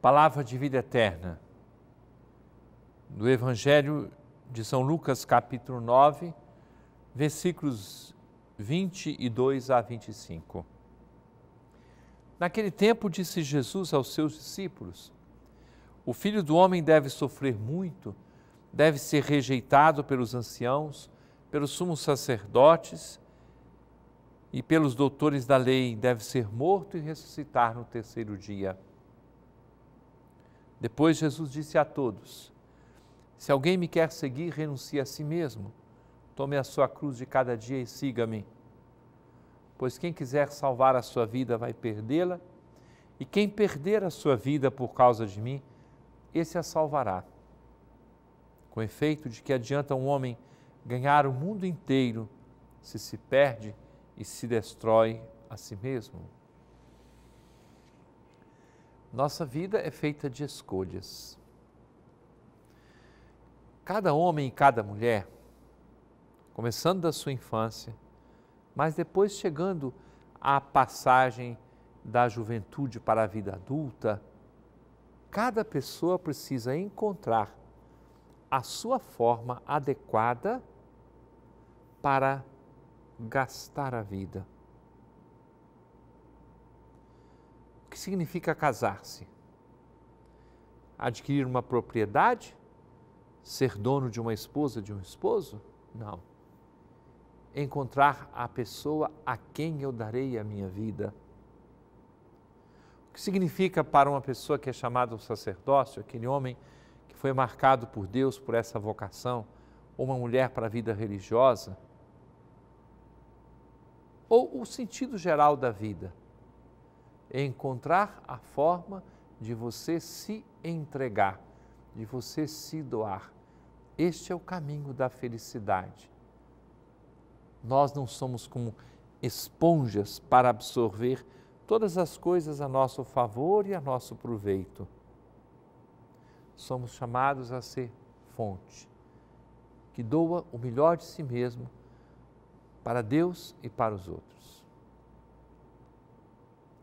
palavra de vida eterna. Do Evangelho de São Lucas, capítulo 9, versículos 22 a 25. Naquele tempo disse Jesus aos seus discípulos: O filho do homem deve sofrer muito, deve ser rejeitado pelos anciãos, pelos sumos sacerdotes e pelos doutores da lei, deve ser morto e ressuscitar no terceiro dia. Depois Jesus disse a todos: Se alguém me quer seguir, renuncie a si mesmo, tome a sua cruz de cada dia e siga-me. Pois quem quiser salvar a sua vida vai perdê-la, e quem perder a sua vida por causa de mim, esse a salvará. Com efeito de que adianta um homem ganhar o mundo inteiro se se perde e se destrói a si mesmo? Nossa vida é feita de escolhas. Cada homem e cada mulher, começando da sua infância, mas depois chegando à passagem da juventude para a vida adulta, cada pessoa precisa encontrar a sua forma adequada para gastar a vida. que significa casar-se? Adquirir uma propriedade? Ser dono de uma esposa, de um esposo? Não. Encontrar a pessoa a quem eu darei a minha vida. O que significa para uma pessoa que é chamada ao sacerdócio, aquele homem que foi marcado por Deus por essa vocação, ou uma mulher para a vida religiosa? Ou o sentido geral da vida? encontrar a forma de você se entregar, de você se doar. Este é o caminho da felicidade. Nós não somos como esponjas para absorver todas as coisas a nosso favor e a nosso proveito. Somos chamados a ser fonte, que doa o melhor de si mesmo para Deus e para os outros